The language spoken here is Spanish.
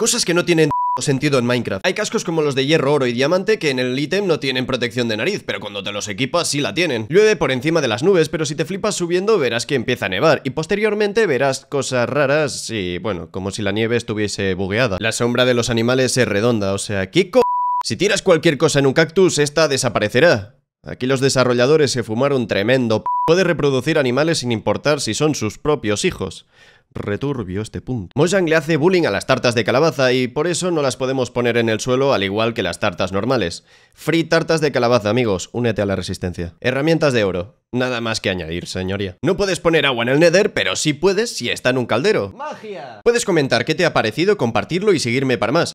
Cosas que no tienen sentido en Minecraft. Hay cascos como los de hierro, oro y diamante que en el ítem no tienen protección de nariz, pero cuando te los equipas sí la tienen. Llueve por encima de las nubes, pero si te flipas subiendo verás que empieza a nevar y posteriormente verás cosas raras y bueno, como si la nieve estuviese bugueada. La sombra de los animales es redonda, o sea, ¿qué co Si tiras cualquier cosa en un cactus, esta desaparecerá. Aquí los desarrolladores se fumaron tremendo Puede reproducir animales sin importar si son sus propios hijos returbio este punto. Mojang le hace bullying a las tartas de calabaza y por eso no las podemos poner en el suelo al igual que las tartas normales. Free tartas de calabaza, amigos, únete a la resistencia. Herramientas de oro. Nada más que añadir, señoría. No puedes poner agua en el Nether, pero sí puedes si está en un caldero. ¡Magia! Puedes comentar qué te ha parecido, compartirlo y seguirme para más.